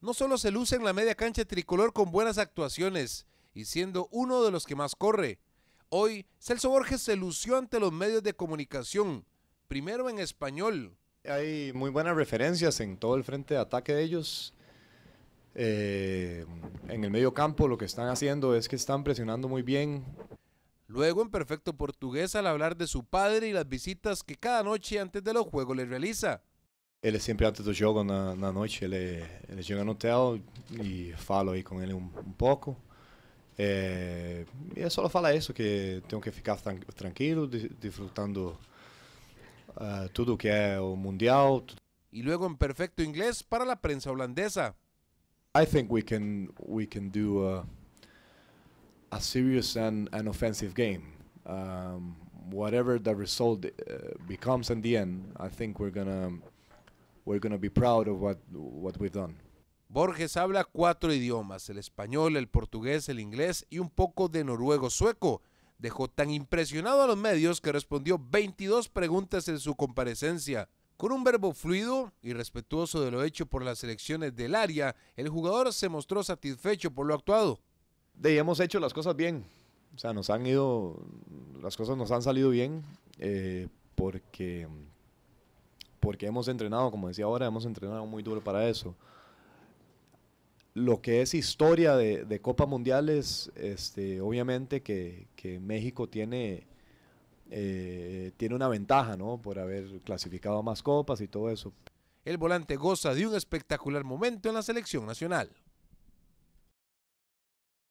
no solo se luce en la media cancha tricolor con buenas actuaciones y siendo uno de los que más corre. Hoy, Celso Borges se lució ante los medios de comunicación, primero en español. Hay muy buenas referencias en todo el frente de ataque de ellos. Eh, en el medio campo lo que están haciendo es que están presionando muy bien. Luego, en perfecto portugués, al hablar de su padre y las visitas que cada noche antes de los juegos le realiza. Ele é sempre antes do jogo, na, na noite, ele, ele chega no hotel e falo aí com ele um, um pouco. É, e é só falar isso, que tem que ficar tranquilo, de, uh, ah, tudo que é o Mundial. E logo em perfeito inglês para a prensa holandesa. I think we can we can do a, a serious and an offensive game. Um, whatever the result uh, becomes in the end, I think we're gonna we're going to be proud of what, we've done. Borges habla cuatro idiomas, el español, el portugués, el inglés y un poco de noruego sueco. Dejó tan impresionado a los medios que respondió 22 preguntas en su comparecencia. Con un verbo fluido y respetuoso de lo hecho por las selecciones del área, el jugador se mostró satisfecho por lo actuado. De hemos hecho las cosas bien. O sea, nos han ido, las cosas nos han salido bien eh, porque porque hemos entrenado, como decía ahora, hemos entrenado muy duro para eso. Lo que es historia de, Copa Mundiales, este, obviamente que, México tiene, eh, tiene una ventaja, Por haber clasificado a más copas y todo eso. El volante goza de un espectacular momento en la selección nacional.